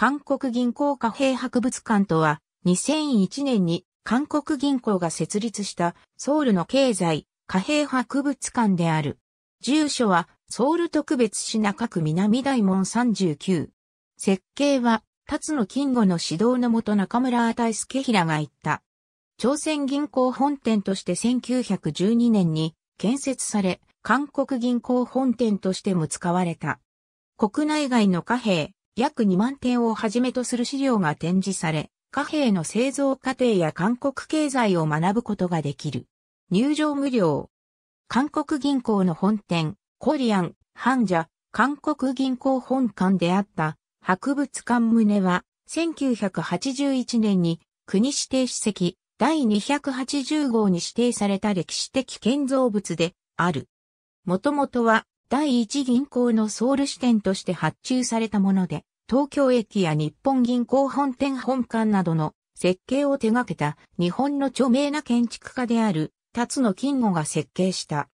韓国銀行貨幣博物館とは、2001年に韓国銀行が設立したソウルの経済貨幣博物館である。住所はソウル特別品各南大門39。設計は、辰野金吾の指導のもと中村与助平が言った。朝鮮銀行本店として1912年に建設され、韓国銀行本店としても使われた。国内外の貨幣、約2万点をはじめとする資料が展示され、貨幣の製造過程や韓国経済を学ぶことができる。入場無料。韓国銀行の本店、コリアン、ハンジャ、韓国銀行本館であった博物館棟は、1981年に国指定史跡第280号に指定された歴史的建造物である。もともとは第一銀行のソウル支店として発注されたもので、東京駅や日本銀行本店本館などの設計を手掛けた日本の著名な建築家である辰野金吾が設計した。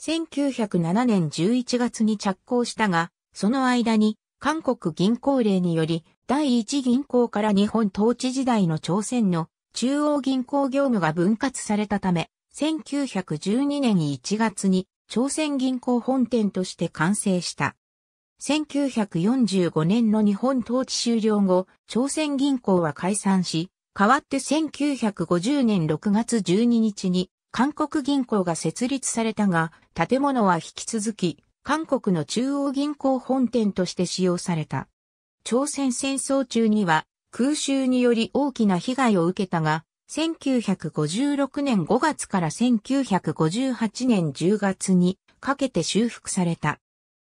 1907年11月に着工したが、その間に韓国銀行令により第一銀行から日本統治時代の朝鮮の中央銀行業務が分割されたため、1912年1月に朝鮮銀行本店として完成した。1945年の日本統治終了後、朝鮮銀行は解散し、代わって1950年6月12日に韓国銀行が設立されたが、建物は引き続き、韓国の中央銀行本店として使用された。朝鮮戦争中には空襲により大きな被害を受けたが、1956年5月から1958年10月にかけて修復された。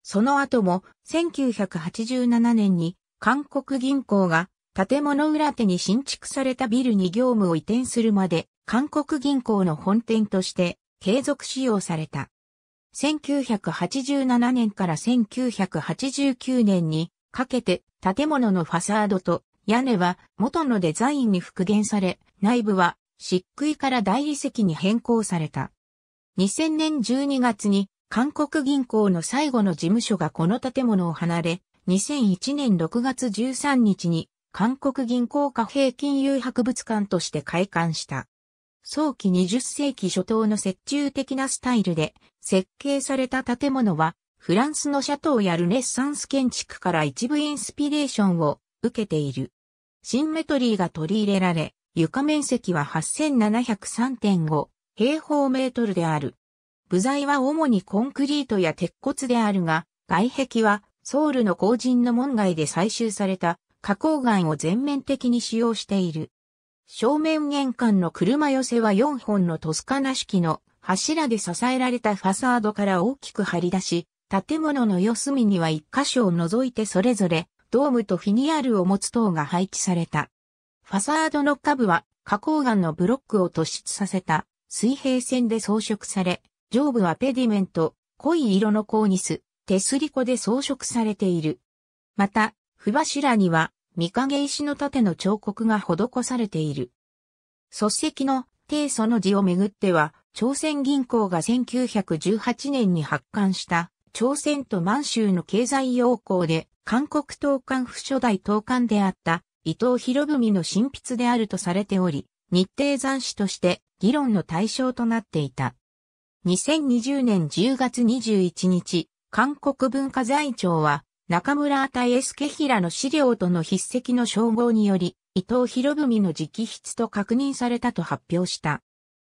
その後も1987年に韓国銀行が建物裏手に新築されたビルに業務を移転するまで韓国銀行の本店として継続使用された。1987年から1989年にかけて建物のファサードと屋根は元のデザインに復元され内部は漆喰から大理石に変更された。2000年12月に韓国銀行の最後の事務所がこの建物を離れ、2001年6月13日に韓国銀行貨幣金融博物館として開館した。早期20世紀初頭の折衷的なスタイルで設計された建物はフランスのシャトーやルネッサンス建築から一部インスピレーションを受けている。シンメトリーが取り入れられ、床面積は8703.5平方メートルである。部材は主にコンクリートや鉄骨であるが、外壁はソウルの工人の門外で採集された花崗岩を全面的に使用している。正面玄関の車寄せは4本のトスカナ式の柱で支えられたファサードから大きく張り出し、建物の四隅には1箇所を除いてそれぞれドームとフィニアルを持つ塔が配置された。ファサードの下部は花崗岩のブロックを突出させた水平線で装飾され、上部はペディメント、濃い色のコーニス、手すり粉で装飾されている。また、不柱には、御影石の盾の彫刻が施されている。卒石の低祖の字をめぐっては、朝鮮銀行が1918年に発刊した朝鮮と満州の経済要項で韓国東韓府初代東韓であった伊藤博文の新筆であるとされており、日程残詞として議論の対象となっていた。2020年10月21日、韓国文化財庁は、中村あたえすけひらの資料との筆跡の称号により、伊藤博文の直筆と確認されたと発表した。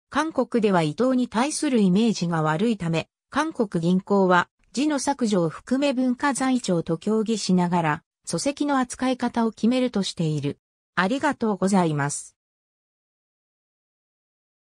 韓国では伊藤に対するイメージが悪いため、韓国銀行は字の削除を含め文化財庁と協議しながら、礎石の扱い方を決めるとしている。ありがとうございます。